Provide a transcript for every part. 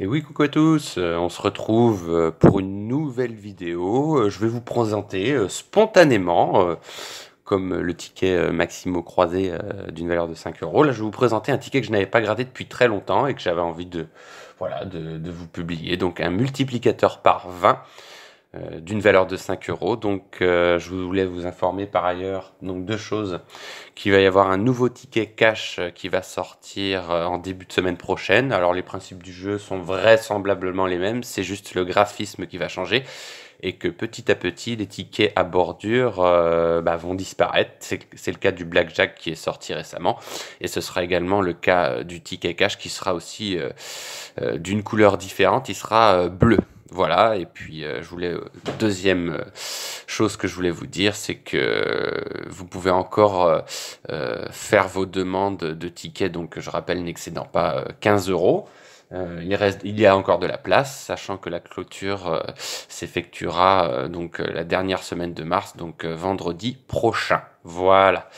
Et oui, coucou à tous, euh, on se retrouve euh, pour une nouvelle vidéo. Euh, je vais vous présenter spontanément, comme le ticket Maximo croisé d'une valeur de 5 euros. Là, je vais vous présenter un ticket que je n'avais pas gradé depuis très longtemps et que j'avais envie de, de, de, vous publier. Donc un multiplicateur par 20 euh, d'une valeur de 5 euros. Donc, euh, je voulais vous informer par ailleurs donc deux choses qu'il va y avoir un nouveau ticket cash euh, qui va sortir en début de semaine prochaine. Alors, les principes du jeu sont vraisemblablement les mêmes, c'est juste le graphisme qui va changer et que petit à petit, les tickets à bordure bah, vont disparaître. C'est le cas du Blackjack qui est sorti récemment, et ce sera également le cas du ticket cash qui sera aussi d'une couleur différente, il sera bleu voilà, et puis euh, je voulais euh, deuxième euh, chose que je voulais vous dire, c'est que vous pouvez encore faire vos demandes de tickets, donc je rappelle n'excédant pas 15 euros. il, reste, il y a encore de la place, sachant que la clôture s'effectuera donc la dernière semaine de mars, donc vendredi prochain. Voilà.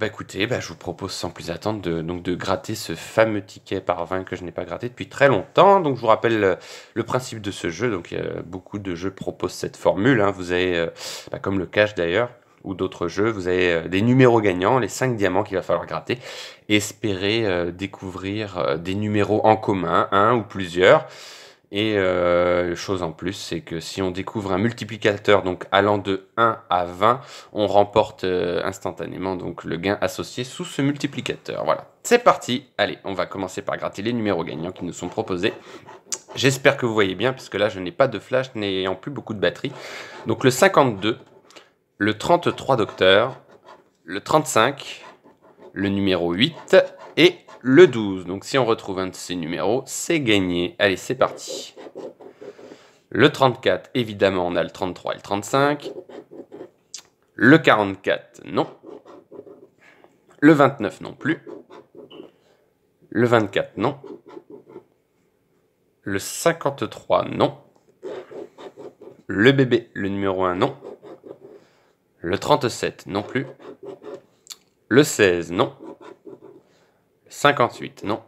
Bah écoutez, bah, je vous propose sans plus attendre de, donc de gratter ce fameux ticket par 20 que je n'ai pas gratté depuis très longtemps. Donc je vous rappelle euh, le principe de ce jeu. Donc beaucoup de jeux proposent cette formule. Hein. Vous avez, euh, bah, comme le cash d'ailleurs, ou d'autres jeux, vous avez euh, des numéros gagnants, les 5 diamants qu'il va falloir gratter, espérer découvrir des numéros en commun, un ou plusieurs. Et euh, chose en plus, c'est que si on découvre un multiplicateur donc allant de 1 à 20, on remporte euh, instantanément donc le gain associé sous ce multiplicateur. Voilà, c'est parti. Allez, on va commencer par gratter les numéros gagnants qui nous sont proposés. J'espère que vous voyez bien, puisque là je n'ai pas de flash n'ayant plus beaucoup de batterie. Donc le 52, le 33 docteur, le 35, le numéro 8 et le 12. Donc si on retrouve un de ces numéros, c'est gagné. Allez, c'est parti. Le 34, évidemment, on a le 33 et le 35. Le 44, non. Le 29 non plus. Le 24 non. Le 53 non. Le bébé, le numéro 1 non. Le 37 non plus. Le 16 non. 58, non.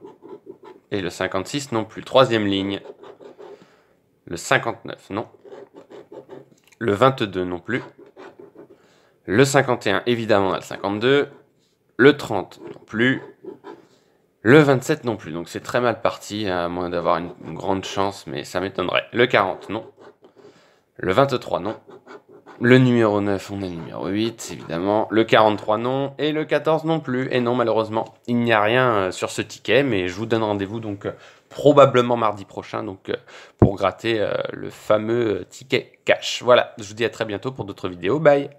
Et le 56 non plus. Troisième ligne. Le 59, non. Le 22 non plus. Le 51, évidemment, à le 52. Le 30 non plus. Le 27 non plus. Donc c'est très mal parti, hein, à moins d'avoir une grande chance, mais ça m'étonnerait. Le 40, non. Le 23, non. Le numéro 9, on est numéro 8, évidemment. Le 43, non. Et le 14, non plus. Et non, malheureusement, il n'y a rien euh, sur ce ticket, mais je vous donne rendez-vous donc euh, probablement mardi prochain donc euh, pour gratter le fameux ticket cash. Voilà, je vous dis à très bientôt pour d'autres vidéos. Bye